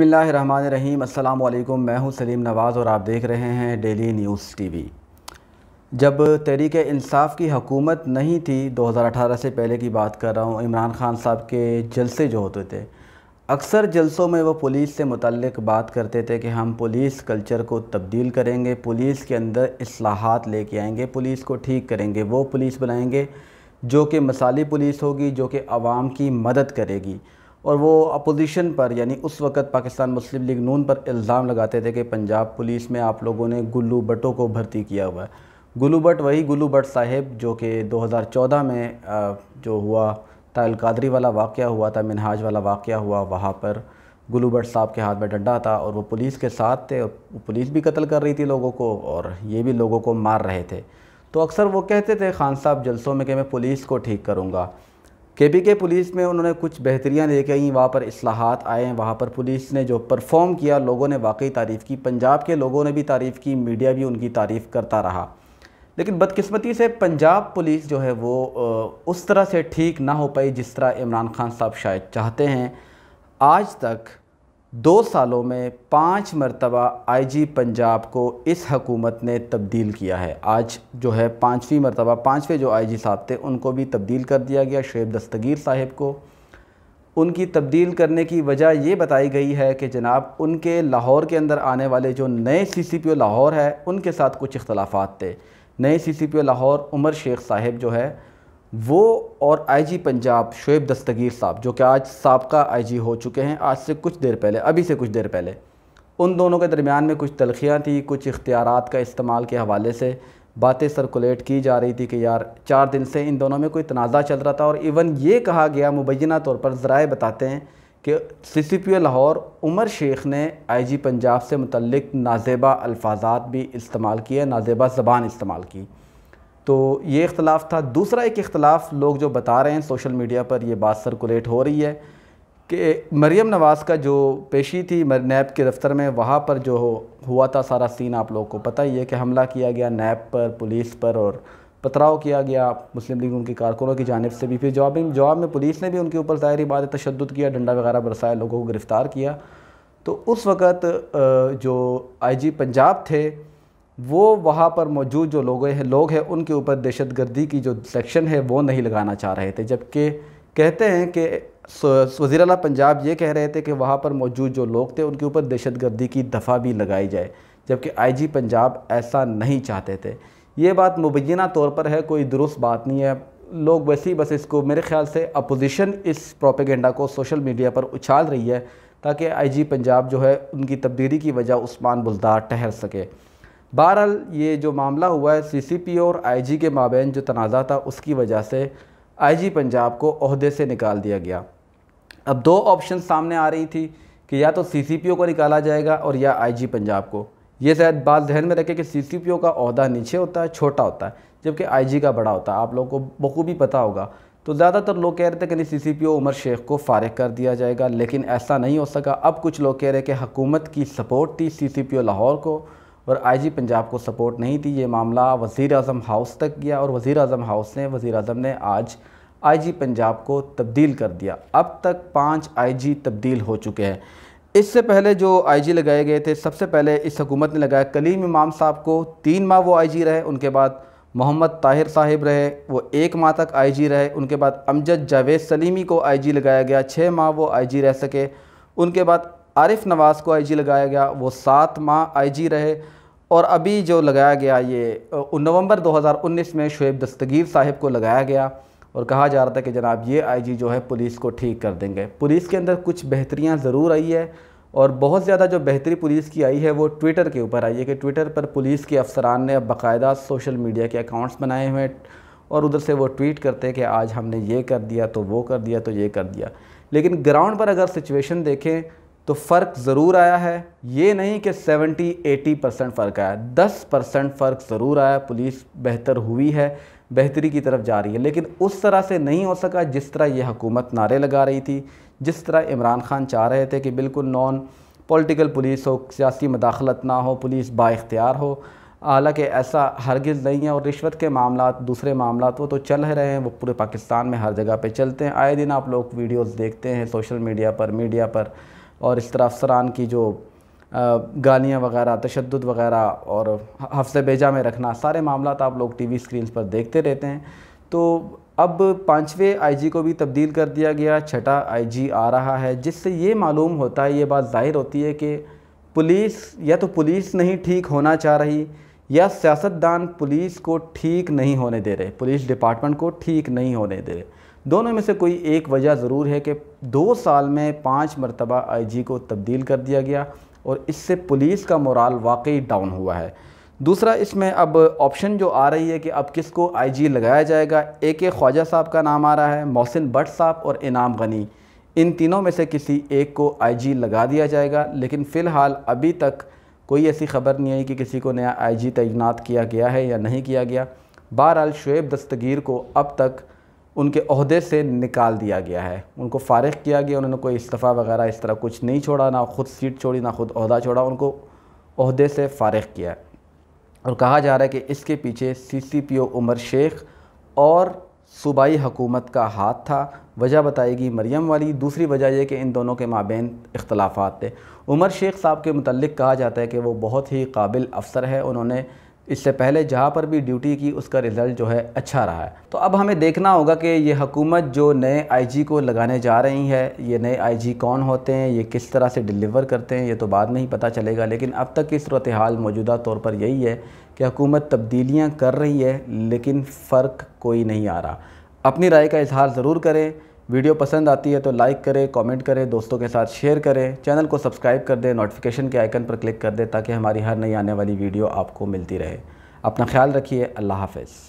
बिसमीम् अल्लाम मैं हूं सलीम नवाज़ और आप देख रहे हैं डेली न्यूज़ टीवी जब तहरीक इंसाफ की हकूमत नहीं थी 2018 से पहले की बात कर रहा हूं इमरान खान साहब के जलसे जो होते थे अक्सर जलसों में वो पुलिस से मुतक़ बात करते थे कि हम पुलिस कल्चर को तब्दील करेंगे पुलिस के अंदर असलाहत लेके आएंगे पुलिस को ठीक करेंगे वो पुलिस बनाएंगे जो कि मसाली पुलिस होगी जो कि आवाम की मदद करेगी और वो अपोजिशन पर यानी उस वक़्त पाकिस्तान मुस्लिम लीग नून पर इल्ज़ाम लगाते थे कि पंजाब पुलिस में आप लोगों ने गुल्लू भट्टों को भर्ती किया हुआ है गुल्लू भट्ट वही गुल्लू भट्ट साहेब जो कि 2014 में जो हुआ तायल कादरी वाला वाक़ हुआ था मिनहाज वाला वाक़ हुआ वहाँ पर गुल्लू भट्ट साहब के हाथ में डंडा था और वो पुलिस के साथ थे पुलिस भी कत्ल कर रही थी लोगों को और ये भी लोगों को मार रहे थे तो अक्सर वो कहते थे खान साहब जलसों में कि मैं पुलिस को ठीक करूँगा के पी के पुलिस में उन्होंने कुछ बेहतरियाँ लेके आई वहाँ पर असलाहत आए वहाँ पर पुलिस ने जो परफॉर्म किया लोगों ने वाकई तारीफ़ की पंजाब के लोगों ने भी तारीफ़ की मीडिया भी उनकी तारीफ़ करता रहा लेकिन बदकिस्मती से पंजाब पुलिस जो है वो उस तरह से ठीक ना हो पाई जिस तरह इमरान खान साहब शायद चाहते हैं आज तक दो सालों में पाँच मरतबा आईजी पंजाब को इस हकूमत ने तब्दील किया है आज जो है पाँचवीं मरतबा पाँचवें जो आईजी साहब थे उनको भी तब्दील कर दिया गया शेब दस्तगीर साहिब को उनकी तब्दील करने की वजह ये बताई गई है कि जनाब उनके लाहौर के अंदर आने वाले जो नए C C P O Lahore है उनके साथ कुछ इख्तलाफात थे नए C C P O Lahore Umar Sheikh साहिब जो है वो और आईजी पंजाब शुएब दस्तगीर साहब जो कि आज सबका आईजी हो चुके हैं आज से कुछ देर पहले अभी से कुछ देर पहले उन दोनों के दरमियान में कुछ तलखियाँ थी कुछ इख्तियार का इस्तेमाल के हवाले से बातें सर्कुलेट की जा रही थी कि यार चार दिन से इन दोनों में कोई तनाज़ा चल रहा था और इवन ये कहा गया मुबैना तौर पर ज़रा बताते हैं कि C C P Lahore Umar Sheikh ने आई जी पंजाब से मुतलक नाजेबा अल्फाजात भी इस्तेमाल किए नाजेबा ज़बान इस्तेमाल की तो ये इख्तलाफ था दूसरा एक इख्तलाफ लोग जो बता रहे हैं सोशल मीडिया पर यह बात सर्कुलेट हो रही है कि मरियम नवाज़ का जो पेशी थी नैब के दफ्तर में वहाँ पर जो हुआ था सारा सीन आप लोगों को पता ही है कि हमला किया गया नैब पर पुलिस पर और पथराव किया गया मुस्लिम लीग उनके कारकुनों की जानब से भी फिर जवाब जवाब में पुलिस ने भी उनके ऊपर ज़ाहिर बात तशद किया डंडा वगैरह बरसाया लोगों को गिरफ़्तार किया तो उस वक़्त जो जी पंजाब थे वो वहाँ पर मौजूद जो लोग हैं लोग हैं उनके ऊपर दहशत गर्दी की जो सेक्शन है वो नहीं लगाना चाह रहे थे जबकि कहते हैं कि वज़ी अला पंजाब ये कह रहे थे कि वहाँ पर मौजूद जो लोग थे उनके ऊपर दहशत गर्दी की दफ़ा भी लगाई जाए जबकि आईजी पंजाब ऐसा नहीं चाहते थे ये बात मुबैना तौर पर है कोई दुरुस्त बात नहीं है लोग वैसे ही बस इसको मेरे ख्याल से अपोजिशन इस प्रोपेगेंडा को सोशल मीडिया पर उछाल रही है ताकि जी पंजाब जो है उनकी तब्दीली की वजह उस्मान बुलदार ठहर सके बहरहाल ये जो मामला हुआ है ओ और आईजी के माबेन जो तनाज़ा था उसकी वजह से आईजी पंजाब को अहदे से निकाल दिया गया अब दो ऑप्शन सामने आ रही थी कि या तो सीसीपीओ को निकाला जाएगा और या आईजी पंजाब को ये शायद बात जहन में रखे कि सीसीपीओ का अहदा नीचे होता है छोटा होता है जबकि जी का बड़ा होता है आप लोगों को बखूबी पता होगा तो ज़्यादातर लोग कह रहे थे कि नहीं C C P O Umar Sheikh को फ़ारिग कर दिया जाएगा लेकिन ऐसा नहीं हो सका अब कुछ लोग कह रहे हैं कि हकूमत की सपोर्ट थी सी सी पी ओ लाहौर को और आईजी पंजाब को सपोर्ट नहीं थी ये मामला वज़ी अजम हाउस तक गया और वज़ी अजम हाउस ने वज़ी अजम ने आज आईजी पंजाब को तब्दील कर दिया अब तक पाँच जी तब्दील हो चुके हैं इससे पहले जो आईजी लगाए गए थे सबसे पहले इस हुकूमत ने लगाया कलीम इमाम साहब को तीन माह वो आईजी रहे उनके बाद मोहम्मद ताहिर साहिब रहे वो एक माह तक आईजी रहे उनके बाद अमजद जावेद सलीमी को आईजी लगाया गया छः माह वो आईजी रह सके उनके बाद आरिफ नवाज़ को आईजी लगाया गया वो सात माह आईजी रहे और अभी जो लगाया गया ये नवंबर 2019 में शुएब दस्तगीर साहब को लगाया गया और कहा जा रहा था कि जनाब ये आईजी जो है पुलिस को ठीक कर देंगे पुलिस के अंदर कुछ बेहतरियाँ ज़रूर आई है और बहुत ज़्यादा जो बेहतरी पुलिस की आई है वो ट्विटर के ऊपर आई है कि ट्विटर पर पुलिस के अफसरान ने अब बाकायदा सोशल मीडिया के अकाउंट्स बनाए हुए हैं और उधर से वो ट्वीट करते हैं कि आज हमने ये कर दिया तो वो कर दिया तो ये कर दिया लेकिन ग्राउंड पर अगर सिचुएशन देखें तो फ़र्क ज़रूर आया है ये नहीं कि 70-80 परसेंट फ़र्क आया 10 परसेंट फ़र्क ज़रूर आया पुलिस बेहतर हुई है बेहतरी की तरफ जा रही है लेकिन उस तरह से नहीं हो सका जिस तरह ये हुकूमत नारे लगा रही थी जिस तरह इमरान खान चाह रहे थे कि बिल्कुल नॉन पॉलिटिकल पुलिस हो सियासी मदाखलत ना हो पुलिस बाख्तियार हो हालांकि ऐसा हरगिज़ नहीं है और रिश्वत के मामला दूसरे मामला वो तो चल रहे हैं वो पूरे पाकिस्तान में हर जगह पर चलते हैं आए दिन आप लोग वीडियोज़ देखते हैं सोशल मीडिया पर मीडिया पर और इस तरह अफसरान की जो गालियाँ वगैरह तशद वगैरह और हफ्स बेजा में रखना सारे मामला आप लोग टी वी स्क्रीन पर देखते रहते हैं तो अब पाँचवें आई जी को भी तब्दील कर दिया गया छठा आई जी आ रहा है जिससे ये मालूम होता है ये बात ज़ाहिर होती है कि पुलिस या तो पुलिस नहीं ठीक होना चाह रही या सियासतदान पुलिस को ठीक नहीं होने दे रहे पुलिस डिपार्टमेंट को ठीक नहीं होने दे रहे दोनों में से कोई एक वजह ज़रूर है कि दो साल में पाँच मरतबा जी को तब्दील कर दिया गया और इससे पुलिस का मोराल वाकई डाउन हुआ है दूसरा इसमें अब ऑप्शन जो आ रही है कि अब किसको आईजी लगाया जाएगा ए के ख्वाजा साहब का नाम आ रहा है मोहसिन भट्ट साहब और इनाम गनी इन तीनों में से किसी एक को आईजी लगा दिया जाएगा लेकिन फ़िलहाल अभी तक कोई ऐसी खबर नहीं आई कि किसी को नया आईजी तैनात किया गया है या नहीं किया गया बहरहाल शुएब दस्तगीर को अब तक उनके अहदे से निकाल दिया गया है उनको फ़ारग किया गया उन्होंने कोई इस्तीफ़ा वगैरह इस तरह कुछ नहीं छोड़ा ना ख़ुद सीट छोड़ी ना ख़ुद अहदा छोड़ा उनको अहदे से फ़ारग किया है और कहा जा रहा है कि इसके पीछे C C P O Umar Sheikh और सूबाई हकूमत का हाथ था वजह बताएगी मरियम वाली दूसरी वजह यह कि इन दोनों के माबेन इख्तलाफात थे उमर शेख साहब के मतलब कहा जाता है कि वो बहुत ही काबिल अफसर है उन्होंने इससे पहले जहाँ पर भी ड्यूटी की उसका रिज़ल्ट जो है अच्छा रहा है तो अब हमें देखना होगा कि ये हकूमत जो नए आईजी को लगाने जा रही है ये नए आईजी कौन होते हैं ये किस तरह से डिलीवर करते हैं ये तो बाद में ही पता चलेगा लेकिन अब तक की सूरत हाल मौजूदा तौर पर यही है कि हकूमत तब्दीलियाँ कर रही है लेकिन फ़र्क कोई नहीं आ रहा अपनी राय का इजहार ज़रूर करें वीडियो पसंद आती है तो लाइक करें कमेंट करें दोस्तों के साथ शेयर करें चैनल को सब्सक्राइब कर दें नोटिफिकेशन के आइकन पर क्लिक कर दें ताकि हमारी हर नई आने वाली वीडियो आपको मिलती रहे अपना ख्याल रखिए अल्लाह हाफिज़